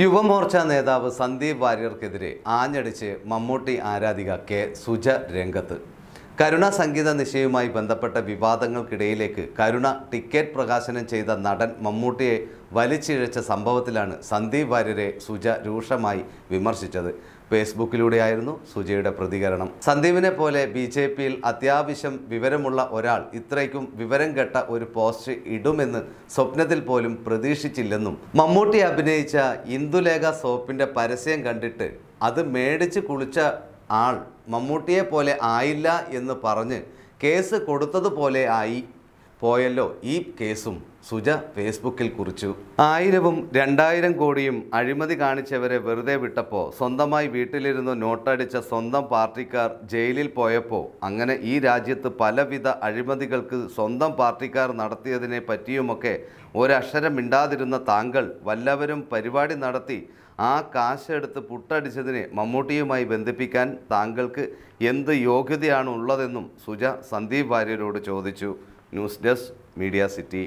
യുവമോർച്ച നേതാവ് സന്ദീപ് വാര്യർക്കെതിരെ ആഞ്ഞടിച്ച് മമ്മൂട്ടി ആരാധിക കെ സുജ രംഗത്ത് കരുണ സംഗീത നിശയുമായി ബന്ധപ്പെട്ട വിവാദങ്ങൾക്കിടയിലേക്ക് കരുണ ടിക്കറ്റ് പ്രകാശനം ചെയ്ത നടൻ മമ്മൂട്ടിയെ വലിച്ചിഴച്ച സംഭവത്തിലാണ് സന്ദീപ് വാര്യരെ സുജ രൂക്ഷമായി വിമർശിച്ചത് ഫേസ്ബുക്കിലൂടെയായിരുന്നു സുജയുടെ പ്രതികരണം സന്ദീപിനെ പോലെ ബി ജെ പിയിൽ അത്യാവശ്യം വിവരമുള്ള ഒരാൾ ഇത്രയ്ക്കും വിവരം കെട്ട ഒരു പോസ്റ്റ് ഇടുമെന്ന് സ്വപ്നത്തിൽ പോലും പ്രതീക്ഷിച്ചില്ലെന്നും മമ്മൂട്ടി അഭിനയിച്ച ഇന്ദുലേഖ സോപ്പിന്റെ പരസ്യം കണ്ടിട്ട് അത് മേടിച്ച് കുളിച്ച ആൾ മമ്മൂട്ടിയെ പോലെ ആയില്ല എന്ന് പറഞ്ഞ് കേസ് കൊടുത്തതുപോലെ ആയി പോയല്ലോ ഈ കേസും സുജ ഫേസ്ബുക്കിൽ കുറിച്ചു ആയിരവും രണ്ടായിരം കോടിയും അഴിമതി കാണിച്ചവരെ വെറുതെ വിട്ടപ്പോൾ സ്വന്തമായി വീട്ടിലിരുന്ന് നോട്ടടിച്ച സ്വന്തം പാർട്ടിക്കാർ ജയിലിൽ പോയപ്പോൾ അങ്ങനെ ഈ രാജ്യത്ത് പലവിധ അഴിമതികൾക്ക് സ്വന്തം പാർട്ടിക്കാർ നടത്തിയതിനെ പറ്റിയുമൊക്കെ ഒരക്ഷരം മിണ്ടാതിരുന്ന താങ്കൾ വല്ലവരും പരിപാടി നടത്തി ആ കാശെടുത്ത് പുട്ടടിച്ചതിനെ മമ്മൂട്ടിയുമായി ബന്ധിപ്പിക്കാൻ താങ്കൾക്ക് എന്ത് യോഗ്യതയാണ് ഉള്ളതെന്നും സുജ സന്ദീപ് ഭാര്യരോട് ചോദിച്ചു ന്യൂസ് ഡെസ്ക് മീഡിയ സിറ്റി